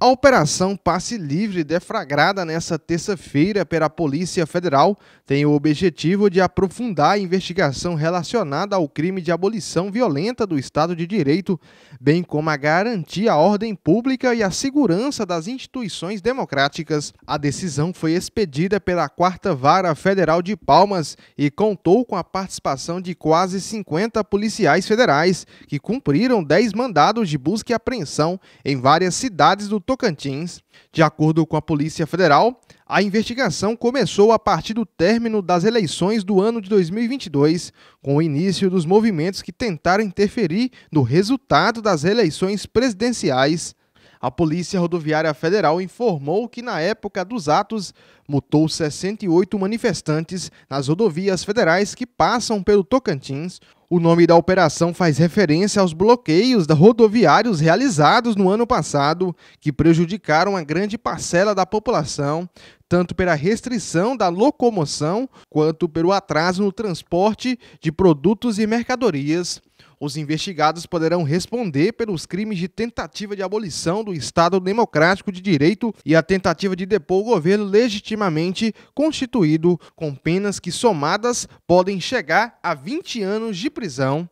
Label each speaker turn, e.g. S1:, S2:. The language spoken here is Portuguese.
S1: A Operação Passe Livre, deflagrada nesta terça-feira pela Polícia Federal, tem o objetivo de aprofundar a investigação relacionada ao crime de abolição violenta do Estado de Direito, bem como a garantir a ordem pública e a segurança das instituições democráticas. A decisão foi expedida pela Quarta Vara Federal de Palmas e contou com a participação de quase 50 policiais federais, que cumpriram 10 mandados de busca e apreensão em várias cidades do Tocantins. De acordo com a Polícia Federal, a investigação começou a partir do término das eleições do ano de 2022, com o início dos movimentos que tentaram interferir no resultado das eleições presidenciais a Polícia Rodoviária Federal informou que, na época dos atos, mutou 68 manifestantes nas rodovias federais que passam pelo Tocantins. O nome da operação faz referência aos bloqueios rodoviários realizados no ano passado, que prejudicaram a grande parcela da população, tanto pela restrição da locomoção quanto pelo atraso no transporte de produtos e mercadorias os investigados poderão responder pelos crimes de tentativa de abolição do Estado Democrático de Direito e a tentativa de depor o governo legitimamente constituído, com penas que somadas podem chegar a 20 anos de prisão,